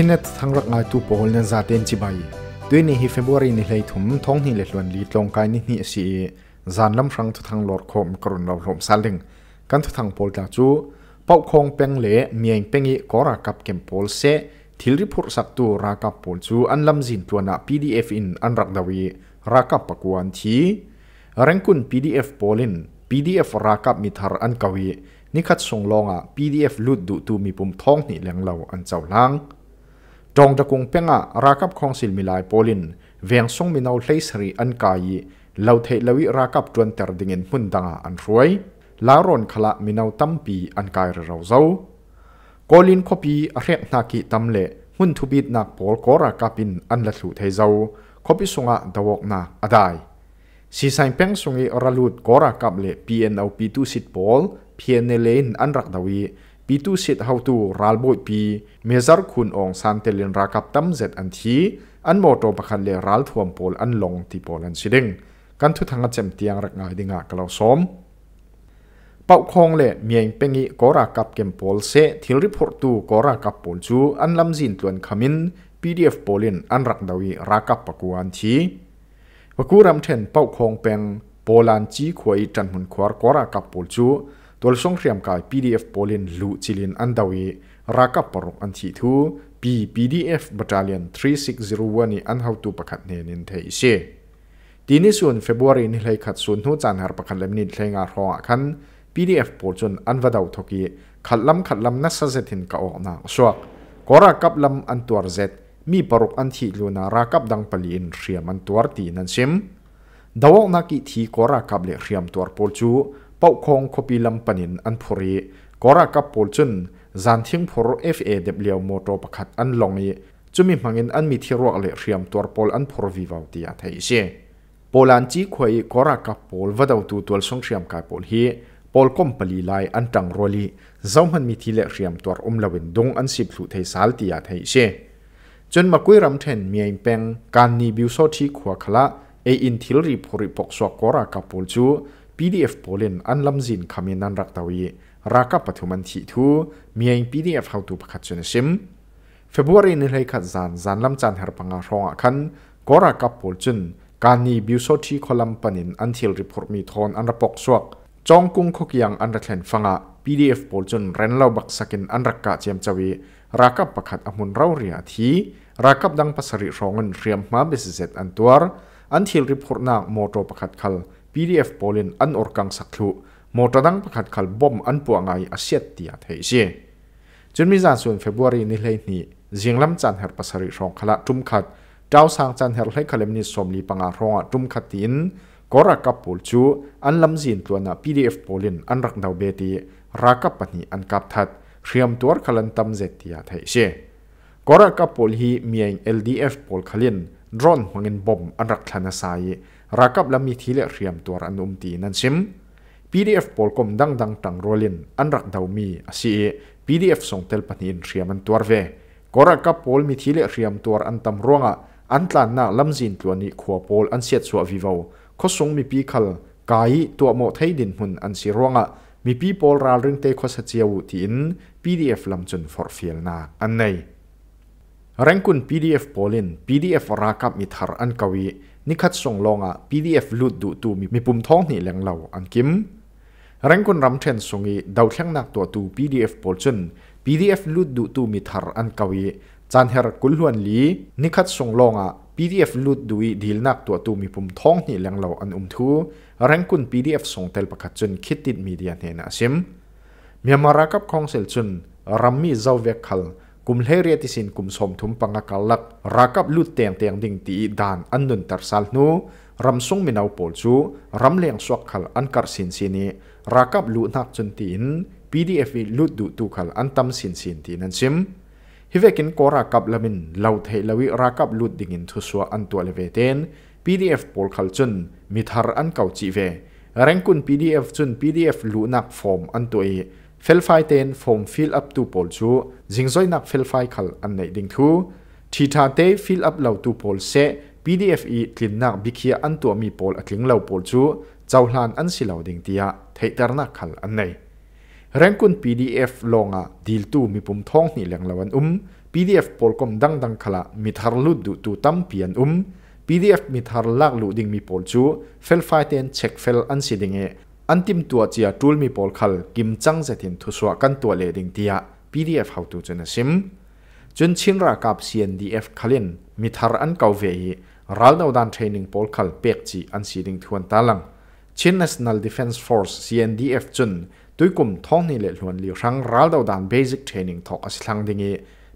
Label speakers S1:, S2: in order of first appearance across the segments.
S1: ิเนตทั้งรักงานตูปโอลเนซาเดนจิบายด้วยในฮิฟบรีในเลทุมท้องนี่เล็ดลวนลีตรงกายนี่นี่สีจานลำฟังทุกทางหลอดคมกรุณาลมสลิงกันทุกทางโพลดาจูปอาคงเป่งเละมียงเป่งอีกอรักับเกมโพลเซทิลริพุรสักตัวรักับโพลจูอันลำจินตัวนาพีดีเอฟอินอันรักดาวีรักับปะกวนทีเร่งคุณพีดีเอฟโพลินพีดีเอฟรักับมิทารอันกาวีนิคัดส่งลงอ่ะพีีดเอฟลุดดูตัวมีปุ่มท้องนี่แหลงเราอันเจ้าลังจงจะกุงเปยงอ่ะรักับของสิลมิลายโปลินเวียงส่งมินเอาเลสรีอันกายเลาเทลวิรักับจวนเตอร์ดิเงพุนดังอันรวยลารอนขละมินเอาตั้มปีอันกายเราเจ้าโกลินคบีเรียกนักกิตัมเละมุนทุบิดนักโพลกอรักับินอันละสุเทเจ้าคบีสงะดาวกนาอดายสีสันเปยงสงอีรัลุดกอรักับเละพีเอ็นเอาปีตูสิดโพลพีเอ็นเลนอันรักดาวีปีตุสิทธ์เฮาตูรัลบุยปี เมซาร์คุนองซานเตลินรากับตั้มเจ็ดอันที อันโมโตประคันเลรัลทวมโปลอันลงที่โปลันชิดิงกันทุทางเจมเตียงรักงายดีงะกลาวซ้อมปอาคงเล่เมียงเปงอีกอรากับเกมโปลเซที่ริพอร์ตูกอรากับโปลจูอันลำซินตัวนคามินพีดีเอฟโปลินอันรักดาวีรักับปะกวนทีปะกูรำเทนเป้าคงเปงโปลันจีควายจันหุนควารกอรากับโปลจูตัวส่งเรียมกาย PDF โพลินล่จิลินอันดาวีรักกับปรุงอันที่ทูี PDF บัตรเลียน3601นี่อันเฮาตูประคัดเนนินเทอิเชทีนี้ส่วนเฟบรุยนี่เลยขัดส่วนหูจานหารประคัดเล่มนีเลงาร้องคัน PDF โพลจนอันวดาวทกีขัดลำขัดลำนัสเซตินกออกนาสวกกรากับลำอันตัวเซตมีปรุกอันที่ลูนารักกับดังปลีนเรียมันตัวตีนันซิมดาวนักอีทีกรากับเลเรียมตัวโพลจูเป้าคงคบีลำปนินอันพุรีกรากับปูจุนจานทิ้งพรุเอฟเอเดบเลียวโมโตประคัดอันลงนี้จุมีมังเงินอันมีที่รัวเลียเรียมตัวปอลอันพรวิวาวตีอาไทยเช่ปอลันจีควยกรากับปอลวัดเอาตัวตัวสงเรียมกายปอลฮีปอลก้มปลีไลอันตังโรลีเจ้ามันมีที่เลียเรียมตัวอมลาวินดงอันสิบสุไทยสาลตีอาไทยเช่จนมากุยรำเทนมีมเป็งการนีบิวโซที่ขวาคละเออินทิลรีพอริปกสวกกรากับปอลจู PDF โพลินอันลำจินคำนันรักตาวีรักปฐุมันทีทูมีเอง PDF เขาตูประคัศชนซิมเฟบรุารีนี้เลยขัดจานจานลำจานหรปังอาร้องคันก็รักโพลจุนการนี้บิวโซที่คอลัมปนินอันที่รีพอร์ตมีทอนอันระปกสวกจองกุ้งคุกยังอันระเทนฟังอ่ะ PDF โอลจุนเรนเล่าบักสกินอันรักกะเจียมจวีรักประคัดอมุนเราเรียทีรักดังภาษาริรองเงินเรียมมาเบสเซตอันตัวอันที่รีพอร์ตนักโมโตประคัดคัล PDF polin an orkang saklu motadang pakhat khal bom an pu angai asiat tia thei si chun mi za sun february ni lei ni jinglam chan her pasari rong khala tum khat taw sang chan her hlai khalem ni som li panga ronga tum khat in kora kapul chu an lam jin tuana pdf polin an rak daw be ti raka pani an kap that hriam tuar khalan tam zet tia thei si kora kapul hi miang ldf pol khalin drone hmangin bom an rak thlana sai รักับลำมีทีเลเรียมตัวรันอุมตีนั่นซิม PDF ปอลกมดังดังตังโรลินอันรักดาวมีอาศี PDF ส่งเตลปนีนเรียมตัวเวกรักับปอลมีทีเลเรียมตัวอันตำร่วงอะอันตานนาลำจินตัวนี้ขัวปอลอันเสียดสววิวาวขส่งมีปีคัลกายตัวหมดทห้ดินหุ่นอันสีร่วงะมีปีปอลราเรืงเตคสเจียวที่อิน PDF ลำจนฟอร์เฟียลนาอันไหนแรงคุณ PDF ปอลิน PDF รักับมิทาร์อันกวีนิคัดส่งลงอ่ะ PDF ลุดดูตูมีปุ่มท้องนี่แหลงเหล่าอันกิมแรงคนรำเทนส่งอีดาวเชียงนักตัวตู PDF ปพลจน PDF ลุดดูตูมีทาร์อันเกวีจานเฮรกุลวนลีนิคัดส่งลงอ่ะ PDF ลุดดูอีดีลนักตัวตูมีปุ่มท้องนี่แหลงเหล่าอันอุมทูแรงคุณ PDF ส่งเตลประกาศจนคิดติดมีเดียเนนะซิมมีมารากับคองเซลจนรัมมีเจ้าเวกขัลกุมเฮเรียติสินกุมสมทุมปังกัลลักรักับลุดเตียงเตียงดิ่งตีดานอันนุนตัดสัลนูรำซุงมินาวโปลจูรำเลียงสวกขลอันกัดสินสินีรักับลุนักจนตีน PDF ลุดดูตุขลอันตำสินสินตีนันซิมฮิเวกินกอรักับละมินเลาเทลวิรักับลุดดิ่งินทุสวอันตัวเลเวเตน PDF โปลขลจนมิทารอันเก่าจีเวแรงกุน PDF จน PDF ลุนักฟอร์มอันตัวเอ felfai ten form fill up tu pol chu zingjoi nak felfai khal an nei ding thu thi tha te fill up lo tu pol se pdf e tlin bị bikhia an tu mi pol atling lo pol chu chawhlan an silo ding tia theitar khẩn khal này. Rèn quân pdf longa dil tu mi pum thong ni leng lawan um pdf polkom dang dang khala mi thar lu du tu tam pian um pdf mi thar lak lu ding mi pol chu fel fai ten check fel an si dinge อันติมตัวเจียตูลมีปลคัลกิมจังเจตินทุสวากันตัวเลดิงเตีย PDF เขาตัวจนซิมจนชินรากับ CNDF คลินมีทารอันเก่าเวียรัลดาวดันเทรนิ่งปอลคัลเป็กจีอันสีดิงทวนตาลังชิน National Defense Force CNDF จนด้ยกุ่มท้องนี่เลลวนเลี้ยงรังรัลดาวดันเบสิกเทรนิ่งทอกอสิลังดิงเอ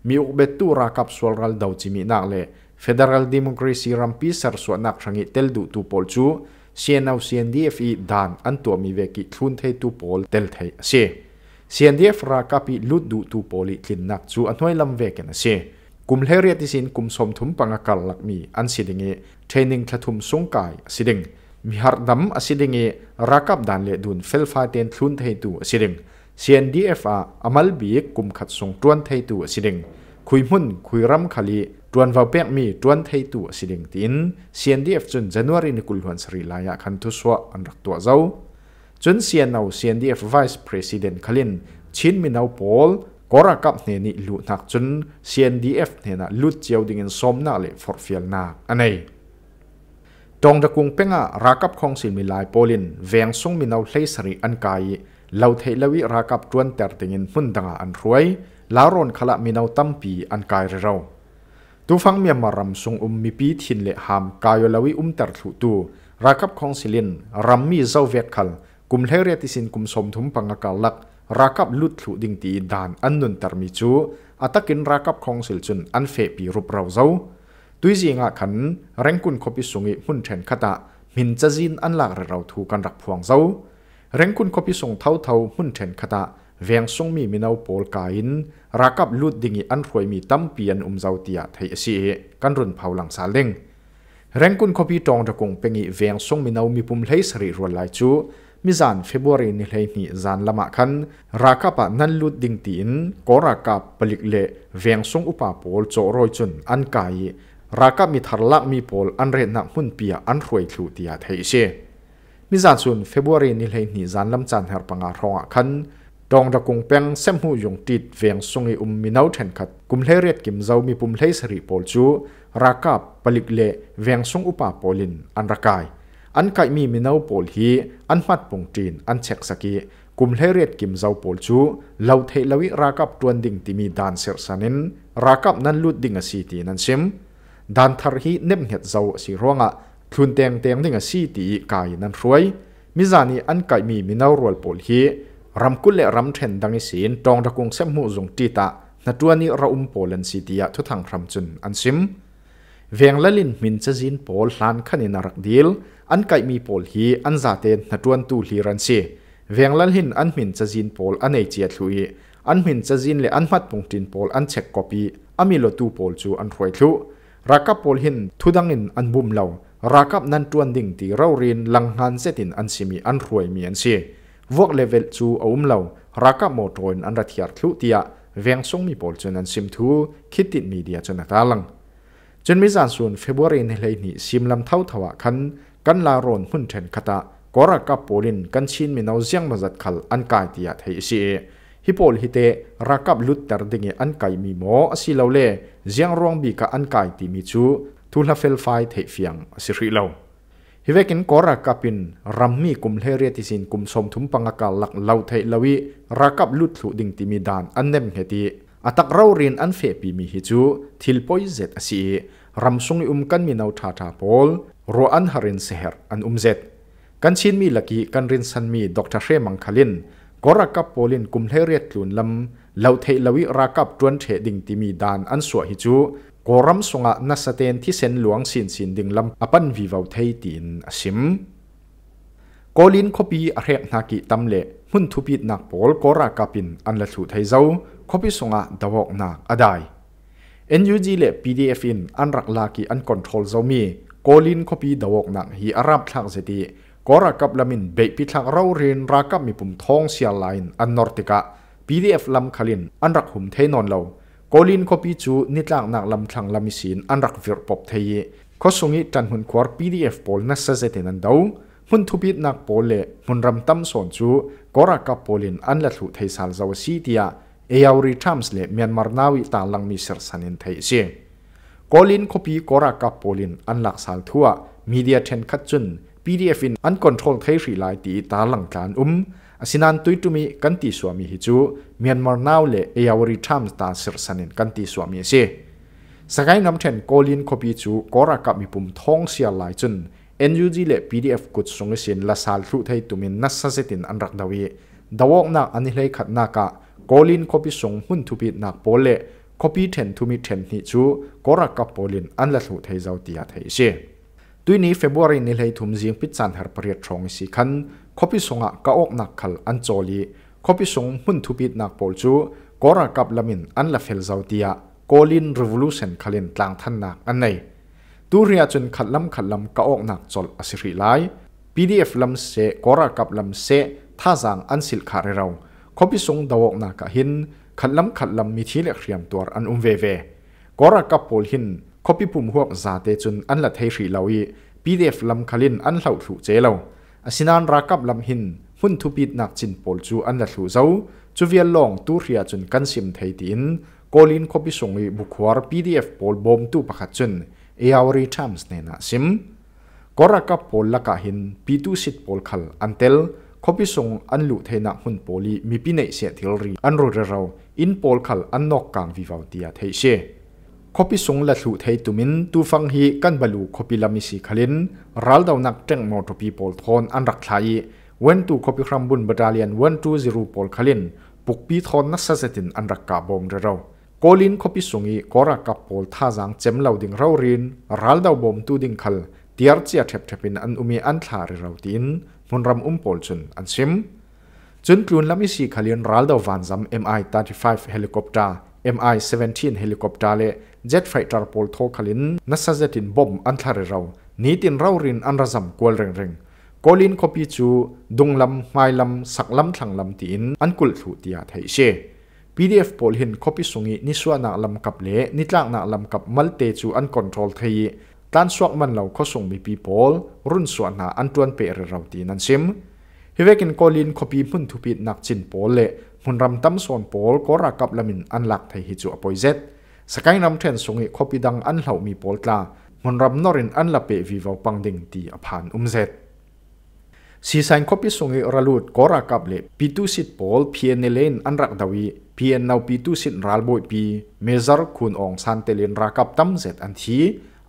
S1: มีอุบัติรากับสวรรัลดาวจิมีนักเล่ Federal Democracy รัมพีเซอร์สวนักรังอิเตลดูตูปลจูียนเอาเซียนดีฟีดานอันตัวมีเวกิทุนเทตูปอลเดลเทเซเซียนเดีฟรากับลุดดูตูโปลิกินนักจูอันห่วยลำเวกันเสียกุมเฮเรียติสินกุมสมทุมปังกัลลักมีอันสิดิงเอเทรนนิ่งทัทุมสงกายสิดิงมีฮาร์ดดัมอสิดิงเอรักับดานเลดุนเฟลฟาเตนทุนเทตูสิดิงเซียนดีอฟอาอามัลบีกุมขัดสงตรวนเทตูสิดิงคุยมุ่นคุยรำคลีตวนว่าเป็มมีตวนไทยตัวสิดิงติน CNDF จน January นิคุลฮวนสรีลายะคันทุสวะอันรักตัวเจ้าจนเซียนเอา CNDF Vice President คลินชินมินเอาโพลกรากับเนี่ยนี่ลุนักจน CNDF เนี่ยนะลุดเจียวดิ่งสมนาเลยฟอร์ฟิลนาอันนี้ตรงตะกุงเป็งอะรักับของสินมิลายโปลินแวงซุงมินเอาเลสรีอันกายเราเทลวิรักับจวนแต่ดิ่งหุ่นดังอันรวยลารอนขละมินเอาตั้มปีอันกายเราตูฟังเมียมารำทรงอุมมีปีทินเละหามกายลวิอุมตัดถูตูรักับคองสิลินรำมีเจ้าเวกขลกุมเทเรติสินกุมสมถุมปังกาลักรักับลุดถูดิ่งตีดานอันนุนตรมิจูอัตกินรักับคองสิลจุนอันเฟปีรูปราวเจ้าตุยจีงะขันแรงกุนคบิสุงิมุนเทนคตะมินจะจินอันลากเราถูกันรักพวงเจ้าแรงกุนคบิสุงเท่าเท่ามุนเทนคตะวียงซงมีมินาวโปลกายนรักับลุดดิ่งอันรวยมีตั้มเปียนอุมเจ้าเตียไทยซีเอกันรุนเผาหลังซาเลงเรงกุนคบีตองจะกงเป็นอีเวียงซงมินาวมีปุ่มเลสริรวนไลจูมิจานเฟบรุีนิเลยนี่จานละมาคันราคาปะนันลุดดิ่งตีนก็รัาคาปลิกเละเวียงซงอุปาโปลโจรอยจุนอันกายรกับมีทาร์ลักมีโปลอันเรนนักมุ่นเปียอันรวยทูเตียไทยซีมิจานส่วนเฟบรุีนิเลยนี่จานลำจานเฮอรปังอารองคันตองระกุงเปียงเซมหูยงติดเวียงสงอุมมินาวเทนขัดกุมเลเรียดกิมเจ้ามีปุ่มเลสรีพอลจูรักับปลิกเลเวียงสงอุปาพอลินอันรักายอันไกมีมินาวพอลฮีอันมัดปงจีนอันเช็กสกีกุมเลเรียดกิมเจ้าพอลจูเลาเทลวิรักับตวนดิ่งที่มีดานเซอร์สันินรักับนั้นลุดดิ่งสีตีนันซิมดานทาร์ฮีเนมเห็ดเจ้าสีร่วงะทุนเตียงเตียงดิ่งสีตีกายนันรวยมิจานีอันไกมีมินาวรวลพอลฮีรำกุลและรำเทนดังสินตองตะกงเซมหูจงตีตานัตัวนี้เราอุ้มโปลันส์ซิยีทุทางรำจุนอันซิมเวียงละลินมินจะจินโปลลานขันในรักดีลอันไกมีโปลฮีอันซาเตนตัวนตูฮีรันซีเวียงละลินอันมินจะจินโปลอันเอเจียทุยอันมินจะจินและอันมัดปงจินโปลอันเช็คกอปีอามิโลตูโปลจูอันรวยทุรักับโปลหินทุดังอินอันบุมเหล่ารักับนันตวนดิ่งตีเราเรียนลังงันเซตินอันซิมีอันรวยมีอันซีวกเลเวลจูอุมเหลารากกับมดรอนอันรัฐยาลุติยาเวียงสงมีบอลจนนันซิมทูคิดติดมีเดียจนตาลังจนมิจานส่วนเฟบรุนเลนี่ซิมลำเท่าถวะคันกันลารอนหุ่นเทนคตะกอรากับโปลินกันชินมีนาวเซียงมาจัดขัลอันกายตียาไทยซีฮิปอลฮิเตรากับลุตเตอร์ดิ่งอันกายมีโมอสิเลาเล่เซียงรองบีกับอันกายตีมีจูทูลาเฟลไฟเทเฟียงสิริเลาฮิเวกินกอรักับินรัมมีกุมเฮเรติสินกุมสมทุมปังกาลักเลาไทยลวิรักับลุดสุดิ่งติมิดานอันเนมเฮติอัตักเราเรียนอันเฟปีมีฮิจูทิลปอยเซตอสีรัมซุงอุมกันมีนาวทาทาพอลรอันฮารินเซฮ์อันอุมเซตกันชินมีลักีกันรินสันมีดอรเชมังคลินกอรักับโปลินกุมเฮเรตลุนลำเลาไทยลวิรักับจวนเทดิ่งติมีดานอันสวฮิจูกรมสงะนัสเตนที่เซนหลวงสินสินดึงลำอปันวิวเทยตินสิมกอลินคบีเรียกนากิตำเลมุนทุปิดนักบอลกรากาปินอันละสุไทยเจ้าคบีสงะดาวกนักอดายเอ็นยูจีเล่พีดีเอฟอินอันรักลากิอันคอนโทรลเจ้ามีกอลินคบีดาวกนักฮีอารับทักเจตีกรากับลำินเบปิทักเราเรียนรากับมีปุ่มทองเสียลไลน์อันนอร์ติกะพีดีเอฟลำคลินอันรักหุ่มเทนอนเรา kolin copy chu nitlak nak lam thlang lami sin anrak vir pop thei kho sungi tan hun khwar pdf pol na sa zetin an dau mun thupit nak pol le mun ram tam son chu kora ka polin an la thu thei sal zaw si tia eyauri times le myanmar nawi ta lang mi ser sanin thei si kolin copy kora ka polin an lak sal thua media ten khat chun pdf in an control thei ri lai ti ta lang tlan um asinan tui tumi kanti swami hi chu myanmar now le eyawari tham ta sir sanin kanti swami se sakai nam then kolin khopi chu kora kap mi pum thong sia lai chun NUG le PDF kut song sin la sal thu thai tumin na sa setin an rak dawi dawok na ani hlei khat na ka kolin khopi song hun thupi nak pole khopi then thumi then hi chu kora kap polin an la thu thai zau tia thai se ตุยนี้เฟบรุรนี่เลยทุ่มเสียงพิจารณาปร็นทองสิคันคบิสงะก็อกนักขลอันโจลีคบิสงมุ่นทุบิดนักปอลจูกอระกับลามินอันละเฟลซาวติยาโกลินรีวิลูชันขลินต่างท่านนักอันไหนตุเรียจนขัดลำขัดลำก็อกนักจลอสิริไลพีีดเอฟลำเสกอระกับลำเสท่าจางอันสิลขาเรเราบิสงดาวกนักหินขัดลำขัดลำมีที่เลียรียมตัวอันอุมเวเวกอระกับปอลหิน copy pum huak za te chun an la thei hri lo pdf lam khalin an hlau thu che lo asinan rakap lam hin hun thu pit nak chin pol chu an la thu zo chu vial long tu ria chun kan sim thei tin kolin copy songi bukhwar pdf pol bom tu pakhat chun eawri times ne na sim koraka pol laka hin p2 sit pol khal antel copy song an lu theina hun poli mi pi nei se thil ri an ro ra ro in pol khal an nok kang vi vau tia thei she คบิสงละสุไทตุมินตูฟังฮีกันบาลูคบิลามิสิคลินรัลดาวนักเจงมอตปีโปลทอนอันรักไทยเว้นตูคบิครัมบุนบดาเลียนเว้นตูซิรูโปลคลินปุกปีทอนนัสเสดินอันรักกาบอมเร็วโกลินคบิสงีกอรากับโปลท่าจังเจมลาวดิงเราเรียนรัลดาวบอมตูดิงคลเทียร์เจียแทบแทบินอันอุมีอันทารเราตินมุนรำอุ้มโปลจนอันซิมจนกลุ่นลามิสิคลินรัลดาววานซัม MI 35เฮลิคอปเตอร์ MI 17เฮลิคอปเตอร์เลเจ็ดไฟจาโปลทอคลินนัสเซตินบอมอันทารเรานีตินเรารินอันระซำกวลเริงเร่งกอลินคอปีจูดุงลำไมายลำสักลำทังลำตีนอันกุลถุติยาไทยเช่ PDF ปลหินคอปีสุงีนิสวนักลำกับเละนิจักนักลำกับมัลเตจูอันคอนโทรลไทยตันสวกมันเราข้อส่งมีปีปอลรุ่นสวนหาอันตวนเปรเราตีนันซิมฮิเวกินกอลินคอปีมุนทุปิดนักจินปอลเละมุนรำตั้มส่วนปอลก็รักกับลำมินอันหลักไทยฮิจูอปอยเจ็ดสกายนำเทนสงอิขบิดังอันเหล่ามีปอลตามันรับนอรินอันละเปวิวปังดิงตีอภานอุมเซตสีสันขบิสงหิระลูดกอรากับเล็บปีตุสิตปอลพีเอนเลนอันรักดาวีพีเอ็นเอาปีตุสิตรัลบอยปีเมซาร์คุณองซันเตลินรากับตั้มเซตอันที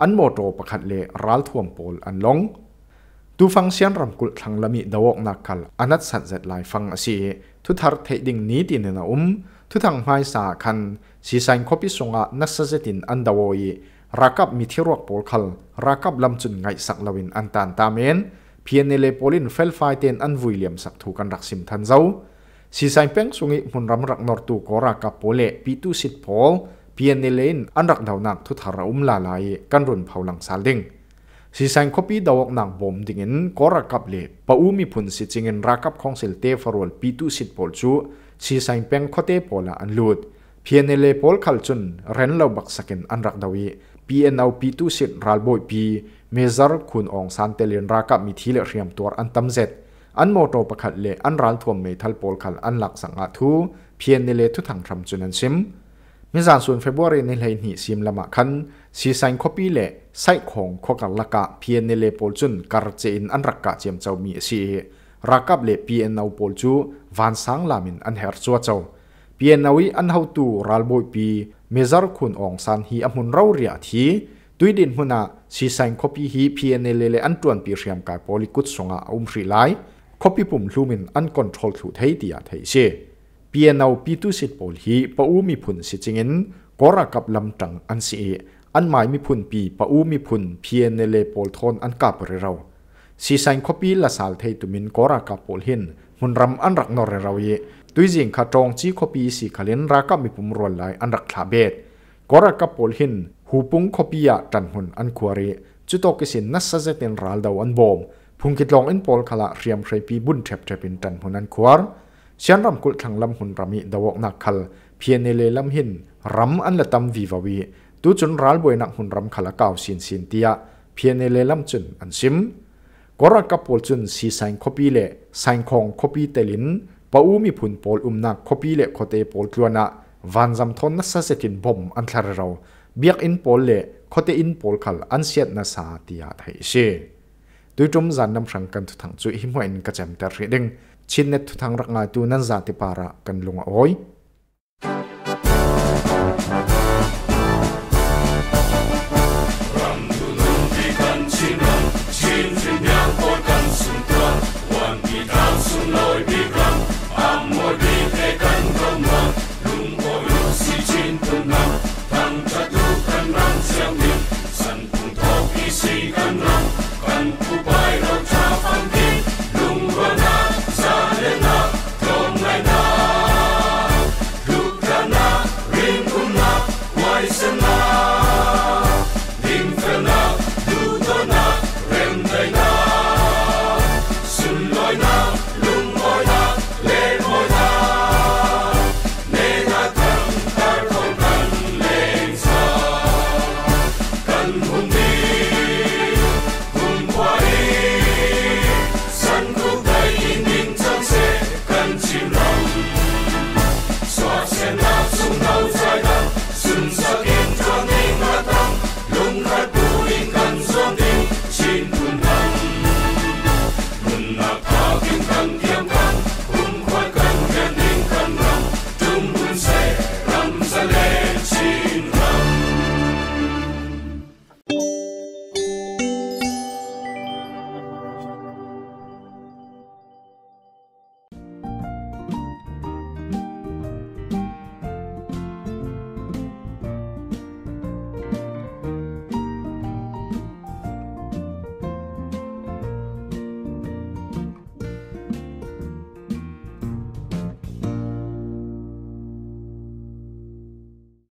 S1: อันโมโตประคัดเลรัลทวมปอลอันลงตูฟังเสียงรำกุลทังละมีดาวกนักขัลอันัดสันเซตลายฟังอสีทุทาร์เทดิงนี้ตีเนนอุ้มทุทังไฟสาคันสีสันคบิสงะนักสเซตินอันดาวอยรักับมิทิรวกปอลคัลรักับลำจุนไงสักลวินอันตันตามเอนพียนเนเลโอลินเฟลไฟเตนอันวุยเลียมสักถูกันรักสิมทันเจ้าสีสันเพ่งสุงิมุนรำรักนอร์ตูกอรักับโปเลปิตูสิทพอลพียนเนเลนอันรักดาวนักทุทาราอุมลาลายกันรุนเผาหลังซาลิงสีสันคบีดาวกนักบอมดิเงินกอรักับเล็ปาอูมีพุนสิจิงเงินรักับของเซลเตฟารอลปิตูสิทพอลจูสีสันเป่งคอเตปอลาอันลูดพียงในเลปอลคัลจุนเรนเลบักสกินอันรักดาวีพีเอ็นเอาปีตุสิตรัลบอยปีเมซาร์คุณองซานเตเลนรักับมิทีเลเรียมตัวอันตั้มเซตอันโมโตประคัดเลอันรัลทวมเมทัลปอลคัลอันหลักสังอาทูเพียงในเลทุกทางทำจุนันซิมมิจานส่วนเฟบรีในเลนิซิมละมาคันซีไซน์คอปีเลไซของคอกัลลากะเพียงในเลปอลจุนการเจนอันรักกะเจียมเจ้ามีซีรักับเลพีเอ็นเอาปอลจูวันสังลามินอันเฮร์จัวเจ้าเปียนาวีอันเฮาตูรัลบอยปีเมซาร์คุณองซันฮีอัมุนเราเรียทีตุยดินหุนาซีไซน์คอปีฮีเพียนเลเลอันตรวนปีเรียมกายโพลิกุตสงอาอุมรีไลคอปีปุ่มลูมินอันคอนโทรลถูไทยดียไทยเชเปียนเวาปีตุสิตโพลฮีปะอูมีพุนสิจิงินกอรากับลำตังอันสีอันหมายมีพุนปีปะอูมีพุนเพียนเลโพลทอนอันกาบเรเราซีไซน์คอปีละสาลไทยตุมินกอรากับโพลหินมุนรำอันรักนอเรเราเยตุยจิงขรงจีคปีสีขลินรากมีปุ่มรวนไหลอันรักทาเบตก็รักกับโปลหินหูปุงคปียะจันหุนอันควรีจุดตกิสินนัสเซตินรัลดาวันบอมพุงกิดลองอินปอลขละเรียมใครปีบุญเทปเทปินจันหุนอันควรเชียนรำกุลทางลำหุนรำมีดาวกนักขลเพียนเนเลลำหินรำอันละตำวีวาวีตุจุนรัลบวยนักหุนรำขละเก่าสินสินเตียเพียนเนเลลำจุนอันซิมก็รักกับโปลจุนสีสันคปีเลสันคองคปีเตลินปอูมีผุนปอลอุมนักคบีเล่คเตปอลกลัวนะวันจำทนนัสเซตินบอมอันทารเราเบียกอินปอลเล่คเตอินปอลขลอันเสียดนัสาติยาไทยเชดูจมจันนำสังกันทุทังจุหิมวันกระจำแต่เรื่องชินเนทุทังรักงาตูนันจัติปาระกันลงอ้อย